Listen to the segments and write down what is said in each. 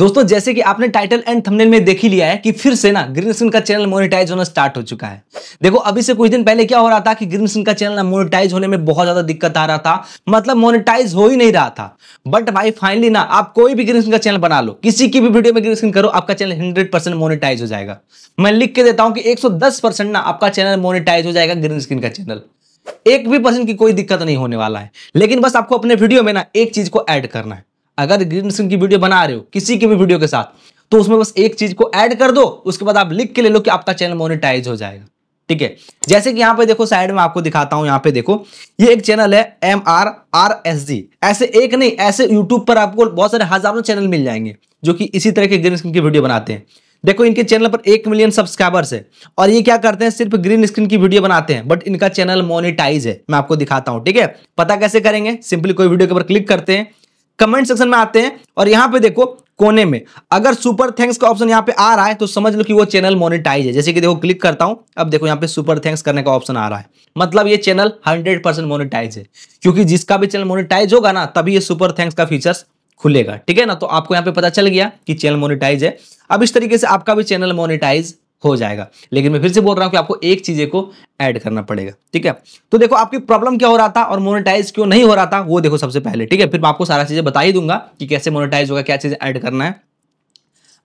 दोस्तों जैसे कि आपने टाइटल एंड थंबनेल में देख ही लिया है कि फिर से ना ग्रीन स्क्रीन का चैनल मोनेटाइज होना स्टार्ट हो चुका है देखो अभी से कुछ दिन पहले क्या हो रहा था कि ग्रीन स्क्रीन का चैनल मोनेटाइज होने में बहुत ज्यादा दिक्कत आ रहा था मतलब मोनेटाइज हो ही नहीं रहा था बट भाई फाइनली ना आप कोई भी ग्रीन स्क्रीन का चैनल बना लो किसी की भी वीडियो में ग्रीन स्क्रीन करो आपका चैनल हंड्रेड मोनेटाइज हो जाएगा मैं लिख के देता हूँ कि एक ना आपका चैनल मोनिटाइज हो जाएगा ग्रीन स्क्रीन का चैनल एक भी परसेंट की कोई दिक्कत नहीं होने वाला है लेकिन बस आपको अपने वीडियो में ना एक चीज को ऐड करना है अगर ग्रीन स्क्रीन की वीडियो बना रहे हो किसी की भी वीडियो के साथ तो उसमें बस एक चीज को ऐड कर दो उसके बाद आप लिख के ले लो कि आपका चैनल मोनिटाइज हो जाएगा ठीक है जैसे कि यहाँ पे देखो साइड में आपको दिखाता हूं यहाँ पे देखो ये एक चैनल है M R R S G ऐसे एक नहीं ऐसे यूट्यूब पर आपको बहुत सारे हजारों चैनल मिल जाएंगे जो कि इसी तरह के ग्रीन स्क्रीन की वीडियो बनाते हैं देखो इनके चैनल पर एक मिलियन सब्सक्राइबर्स है और ये क्या करते हैं सिर्फ ग्रीन स्क्रीन की वीडियो बनाते हैं बट इनका चैनल मोनिटाइज है मैं आपको दिखाता हूं ठीक है पता कैसे करेंगे सिंपली कोई वीडियो के ऊपर क्लिक करते हैं कमेंट सेक्शन में आते हैं और यहां पे देखो कोने में अगर सुपर थैंक्स का ऑप्शन यहां पे आ रहा है तो समझ लो कि वो चैनल मोनिटाइज है जैसे कि देखो क्लिक करता हूं अब देखो यहां पे सुपर थैंक्स करने का ऑप्शन आ रहा है मतलब ये चैनल 100 परसेंट मोनिटाइज है क्योंकि जिसका भी चैनल मोनिटाइज होगा ना तभी ये सुपर थैंक्स का फीचर्स खुलेगा ठीक है ना तो आपको यहाँ पे पता चल गया कि चैनल मोनिटाइज है अब इस तरीके से आपका भी चैनल मोनिटाइज हो जाएगा लेकिन मैं फिर से बोल रहा हूँ कि आपको एक चीज को ऐड करना पड़ेगा ठीक है तो देखो आपकी प्रॉब्लम क्या हो रहा था और मोनेटाइज क्यों नहीं हो रहा था वो देखो सबसे पहले ठीक है फिर मैं आपको सारा चीज़ें बता ही दूंगा कि कैसे मोनेटाइज होगा क्या चीज़ें ऐड करना है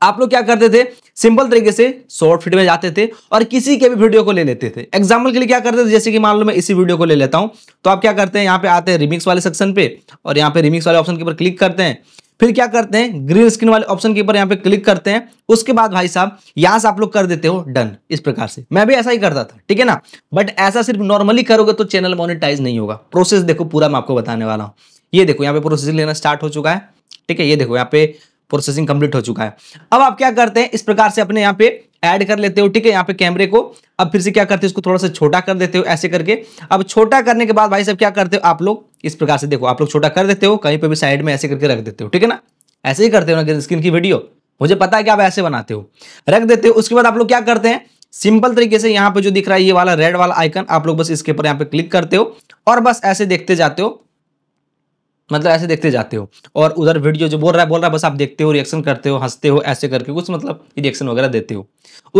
आप लोग क्या करते थे सिंपल तरीके से शॉर्ट फीड में जाते थे और किसी के भी वीडियो को ले लेते थे एग्जाम्पल के लिए क्या करते थे जैसे कि मान लो मैं इसी वीडियो को ले लेता हूँ तो आप क्या करते हैं यहाँ पे आते हैं रिमिक्स वाले सेक्शन पे और यहाँ पे रिमिक्स वाले ऑप्शन के ऊपर क्लिक करते हैं फिर क्या करते हैं ग्रीन स्क्रीन वाले ऑप्शन के ऊपर यहाँ पे क्लिक करते हैं उसके बाद भाई साहब यहां से आप लोग कर देते हो डन इस प्रकार से मैं भी ऐसा ही करता था ठीक है ना बट ऐसा सिर्फ नॉर्मली करोगे तो चैनल मोनिटाइज नहीं होगा प्रोसेस देखो पूरा मैं आपको बताने वाला हूँ ये देखो यहाँ पे प्रोसेसिंग लेना स्टार्ट हो चुका है ठीक है ये देखो यहाँ पे प्रोसेसिंग कंप्लीट हो चुका है अब आप क्या करते हैं इस प्रकार से अपने यहाँ पे ऐड कर लेते हो ठीक है यहाँ पे कैमरे को अब फिर से क्या करते हो इसको थोड़ा सा छोटा कर देते हो ऐसे करके अब छोटा करने के बाद भाई साहब क्या करते हो आप लोग इस प्रकार से देखो आप लोग छोटा कर देते हो कहीं पर भी साइड में ऐसे करके रख देते हो ठीक है ना ऐसे ही करते हो ना स्क्रीन की वीडियो मुझे पता है कि आप ऐसे बनाते हो रख देते हो उसके बाद आप लोग क्या करते हैं सिंपल तरीके से यहाँ पे जो दिख रहा है ये वाला रेड वाला आइकन आप लोग बस इसके ऊपर यहाँ पे क्लिक करते हो और बस ऐसे देखते जाते हो मतलब ऐसे देखते जाते हो और उधर वीडियो जो बोल रहा है बोल रहा है बस आप देखते हो रिएक्शन करते हो हंसते हो ऐसे करके कुछ मतलब रिएक्शन वगैरह देते हो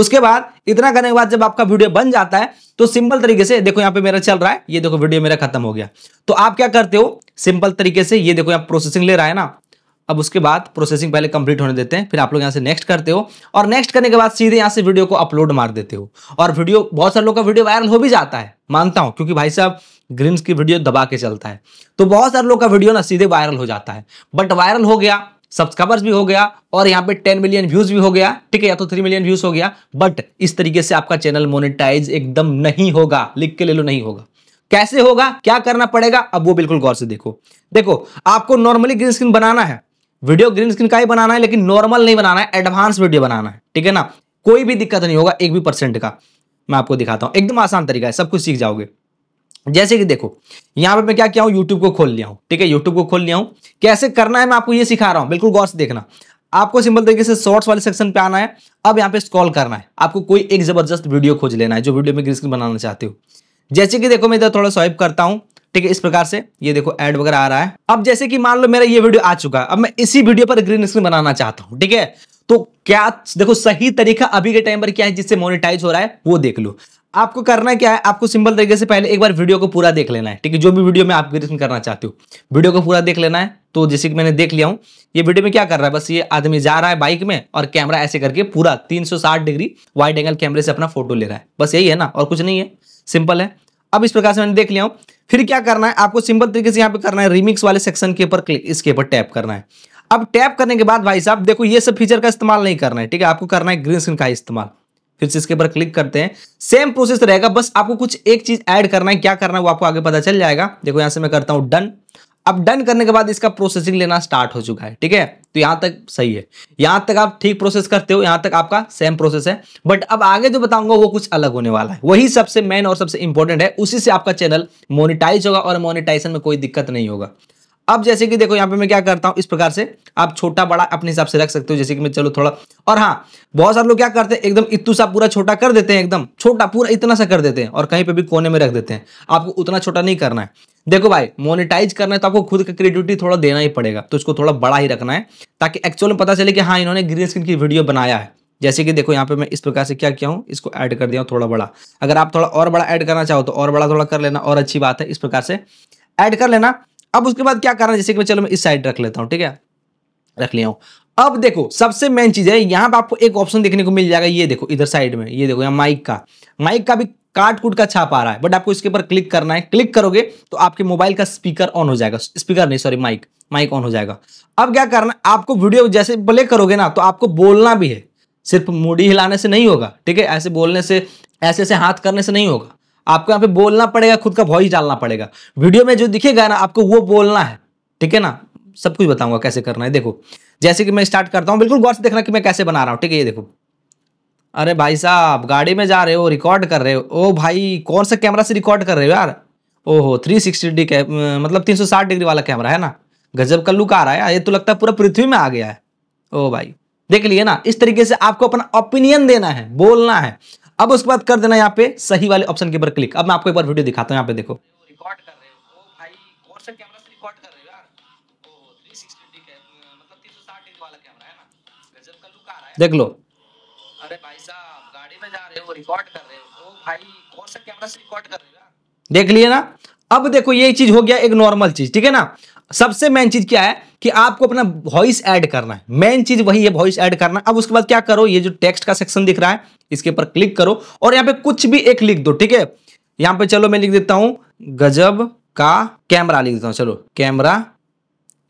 उसके बाद इतना करने के बाद जब आपका वीडियो बन जाता है तो सिंपल तरीके से देखो यहाँ पे मेरा चल रहा है ये देखो वीडियो मेरा खत्म हो गया तो आप क्या करते हो सिंपल तरीके से ये देखो यहाँ प्रोसेसिंग ले रहा है ना अब उसके बाद प्रोसेसिंग पहले कंप्लीट होने देते हैं फिर आप लोग यहाँ से नेक्स्ट करते हो और नेक्स्ट करने के बाद सीधे यहाँ से वीडियो को अपलोड मार देते हो और वीडियो बहुत सारे लोग का वीडियो वायरल हो भी जाता है मानता हूँ क्योंकि भाई साहब ग्रीन्स की वीडियो दबा के चलता है तो बहुत सारे लोग का वीडियो ना सीधे वायरल हो जाता है बट वायरल हो गया सब्सक्राइबर्स भी हो गया और यहाँ पे 10 मिलियन व्यूज भी हो गया ठीक है या तो 3 मिलियन व्यूज हो गया बट इस तरीके से आपका चैनल मोनेटाइज एकदम नहीं होगा लिख के ले लो नहीं होगा कैसे होगा क्या करना पड़ेगा अब वो बिल्कुल गौर से देखो देखो आपको नॉर्मली ग्रीन स्क्रीन बनाना है वीडियो ग्रीन स्क्रीन का ही बनाना है लेकिन नॉर्मल नहीं बनाना है एडवांस वीडियो बनाना है ठीक है ना कोई भी दिक्कत नहीं होगा एक भी परसेंट का मैं आपको दिखाता हूँ एकदम आसान तरीका है सब कुछ सीख जाओगे जैसे कि देखो यहाँ पे मैं क्या किया हूं यूट्यूब को खोल लिया हूं ठीक है यूट्यूब को खोल लिया हूं कैसे करना है मैं आपको ये सिखा रहा हूं बिल्कुल गौर से देखना आपको सिंपल तरीके से शॉर्ट्स वाले सेक्शन पे आना है अब यहां पे स्क्रॉल करना है आपको कोई एक जबरदस्त वीडियो खोज लेना है जो वीडियो में ग्रीन स्क्रीन बनाना चाहते हो जैसे कि देखो मैं इधर थोड़ा स्वाइप करता हूँ ठीक है इस प्रकार से ये देखो एड वगैरह आ रहा है अब जैसे कि मान लो मेरा ये वीडियो आ चुका है अब मैं इसी वीडियो पर ग्रीन स्क्रीन बनाना चाहता हूँ ठीक है तो क्या देखो सही तरीका अभी के टाइम पर क्या है जिससे मोनिटाइज हो रहा है वो देख लो आपको करना क्या है आपको सिंपल तरीके से पहले एक बार वीडियो को पूरा देख लेना है ठीक है जो भी वीडियो में आप गिरिथम करना चाहते हो वीडियो को पूरा देख लेना है तो जैसे कि मैंने देख लिया हूं ये वीडियो में क्या कर रहा है बस ये आदमी जा रहा है बाइक में और कैमरा ऐसे करके पूरा 360 डिग्री वाइड एंगल कैमरे से अपना फोटो ले रहा है बस यही है ना और कुछ नहीं है सिंपल है अब इस प्रकार से मैंने देख लिया हूं फिर क्या करना है आपको सिंपल तरीके से यहाँ पे करना है रिमिक्स वाले सेक्शन के ऊपर क्लिक इसके ऊपर टैप करना है अब टैप करने के बाद भाई साहब देखो ये सब फीचर का इस्तेमाल नहीं करना है ठीक है आपको करना है ग्रीन स्क्रीन का इस्तेमाल फिर से इसके ऊपर क्लिक करते हैं सेम प्रोसेस तो रहेगा बस आपको कुछ एक चीज ऐड करना है क्या करना है वो आपको आगे पता चल जाएगा देखो यहां से मैं करता हूं डन अब डन करने के बाद इसका प्रोसेसिंग लेना स्टार्ट हो चुका है ठीक है तो यहां तक सही है यहां तक आप ठीक प्रोसेस करते हो यहां तक आपका सेम प्रोसेस है बट अब आगे जो बताऊंगा वो कुछ अलग होने वाला है वही सबसे मेन और सबसे इंपॉर्टेंट है उसी से आपका चैनल मोनिटाइज होगा और मोनिटाइजेशन में कोई दिक्कत नहीं होगा अब जैसे कि देखो यहाँ पे मैं क्या करता हूँ इस प्रकार से आप छोटा बड़ा अपने हिसाब से रख सकते हो जैसे कि मैं चलो थोड़ा और हाँ बहुत सारे लोग क्या करते हैं एकदम इतू सा पूरा छोटा कर देते हैं एकदम छोटा पूरा इतना सा कर देते हैं और कहीं पे भी कोने में रख देते हैं आपको उतना छोटा नहीं करना है देखो भाई मोनिटाइज करना है तो आपको खुद का क्रिएटिविटी थोड़ा देना ही पड़ेगा तो उसको थोड़ा बड़ा ही रखना है ताकि एक्चुअल में पता चले कि हाँ इन्होंने ग्रीन स्क्रीन की वीडियो बनाया है जैसे कि देखो यहाँ पे मैं इस प्रकार से क्या किया हूँ इसको ऐड कर दिया हूँ थोड़ा बड़ा अगर आप थोड़ा और बड़ा ऐड करना चाहो तो और बड़ा थोड़ा कर लेना और अच्छी बात है इस प्रकार से ऐड कर लेना अब उसके बाद क्या करना जैसे कि मैं चलो मैं इस साइड रख लेता हूं ठीक है रख लिया हूं अब देखो सबसे मेन चीज़ है यहां पर आपको एक ऑप्शन देखने को मिल जाएगा ये देखो इधर साइड में ये देखो यहाँ माइक का माइक का भी काट कूट का छाप आ रहा है बट आपको इसके ऊपर क्लिक करना है क्लिक करोगे तो आपके मोबाइल का स्पीकर ऑन हो जाएगा स्पीकर नहीं सॉरी माइक माइक ऑन हो जाएगा अब क्या करना आपको वीडियो जैसे प्ले करोगे ना तो आपको बोलना भी है सिर्फ मुड़ी हिलाने से नहीं होगा ठीक है ऐसे बोलने से ऐसे ऐसे हाथ करने से नहीं होगा आपको यहाँ पे बोलना पड़ेगा खुद का वॉइस डालना पड़ेगा वीडियो में जो दिखेगा ना आपको वो बोलना है ठीक है ना सब कुछ बताऊंगा कैसे करना है देखो जैसे कि मैं स्टार्ट करता हूँ बिल्कुल गौर से देखना कि मैं कैसे बना रहा हूँ ठीक है ये देखो अरे भाई साहब गाड़ी में जा रहे हो रिकॉर्ड कर रहे हो ओ भाई कौन सा कैमरा से रिकॉर्ड कर रहे हो यार ओहो थ्री सिक्सटी डिग्री मतलब तीन सौ साठ डिग्री वाला कैमरा है ना गजब का लुक आ रहा है ये तो लगता है पूरा पृथ्वी में आ गया है ओ भाई देख लिए ना इस तरीके से आपको अपना ओपिनियन देना है बोलना है अब उसके बाद कर देना यहाँ पे सही वाले ऑप्शन के ऊपर क्लिक अब मैं आपको एक बार वीडियो दिखाता हूँ यहाँ पे देखो देख लो अरे भाई साहब गाड़ी में जा रहे हो रिकॉर्ड कर रहे हो ओ भाई कौन सा कैमरा से रिकॉर्ड कर रहे हो देख लिए ना अब देखो ये चीज हो गया एक नॉर्मल चीज ठीक है ना सबसे मेन चीज क्या है कि आपको अपना वॉइस ऐड करना है मेन चीज वही है वॉइस ऐड करना अब उसके बाद क्या करो ये जो टेक्स्ट का सेक्शन दिख रहा है इसके ऊपर क्लिक करो और यहाँ पे कुछ भी एक लिख दो ठीक है यहाँ पे चलो मैं लिख देता हूं गजब का कैमरा लिख देता हूं चलो कैमरा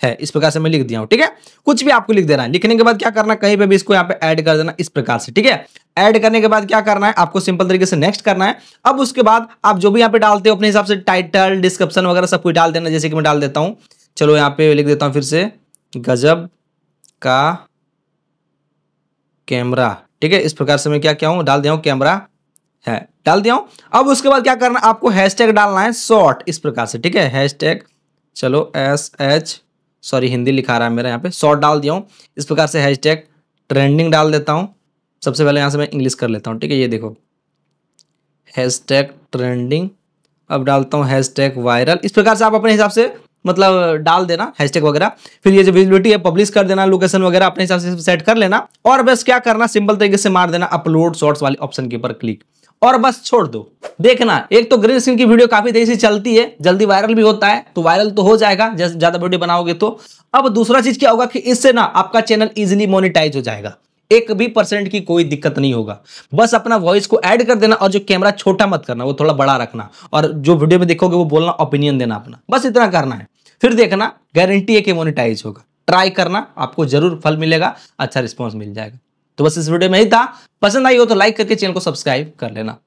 है इस प्रकार से मैं लिख दिया हूं ठीक है कुछ भी आपको लिख देना है लिखने के बाद क्या करना कहीं पे भी इसको यहाँ पे ऐड कर देना इस प्रकार से ठीक है ऐड करने के बाद क्या करना है आपको सिंपल तरीके से नेक्स्ट करना है अब उसके बाद आप जो भी यहाँ पे डालते हो अपने हिसाब से टाइटल डिस्क्रिप्शन वगैरह सब कुछ डाल देना जैसे कि मैं डाल देता हूँ चलो यहाँ पे लिख देता हूँ फिर से गजब का कैमरा ठीक है इस प्रकार से मैं क्या क्या हूँ डाल दिया हूँ कैमरा है डाल दिया हूँ अब उसके बाद क्या करना आपको हैशटैग डालना है शॉर्ट इस प्रकार से ठीक है हैशटैग चलो एस एच सॉरी हिंदी लिखा रहा है मेरा यहाँ पे शॉर्ट डाल दिया हूँ इस प्रकार से हैशटैग ट्रेंडिंग डाल देता हूँ सबसे पहले यहाँ से मैं इंग्लिश कर लेता हूँ ठीक है ये देखो टैग ट्रेंडिंग अब डालता हूँ टैग वायरल इस प्रकार से आप अपने हिसाब से मतलब डाल देना हैशटैग वगैरह फिर ये जो विजिबिलिटी है पब्लिश कर देना लोकेशन वगैरह अपने हिसाब से सेट कर लेना और बस क्या करना सिंपल तरीके से मार देना अपलोड शॉर्ट्स वाले ऑप्शन के ऊपर क्लिक और बस छोड़ दो देखना एक तो ग्रीन स्क्रीन की वीडियो काफी तेजी से चलती है जल्दी वायरल भी होता है तो वायरल तो हो जाएगा जैसे ज्यादा वीडियो बनाओगे तो अब दूसरा चीज क्या होगा कि इससे ना आपका चैनल इजिली मोनिटाइज हो जाएगा एक भी परसेंट की कोई दिक्कत नहीं होगा बस अपना वॉइस को ऐड कर देना और जो कैमरा छोटा मत करना वो थोड़ा बड़ा रखना और जो वीडियो में देखोगे वो बोलना ओपिनियन देना अपना बस इतना करना है फिर देखना गारंटी है कि मोनिटाइज होगा ट्राई करना आपको जरूर फल मिलेगा अच्छा रिस्पॉन्स मिल जाएगा तो बस इस वीडियो में ही था पसंद आई हो तो लाइक करके चैनल को सब्सक्राइब कर लेना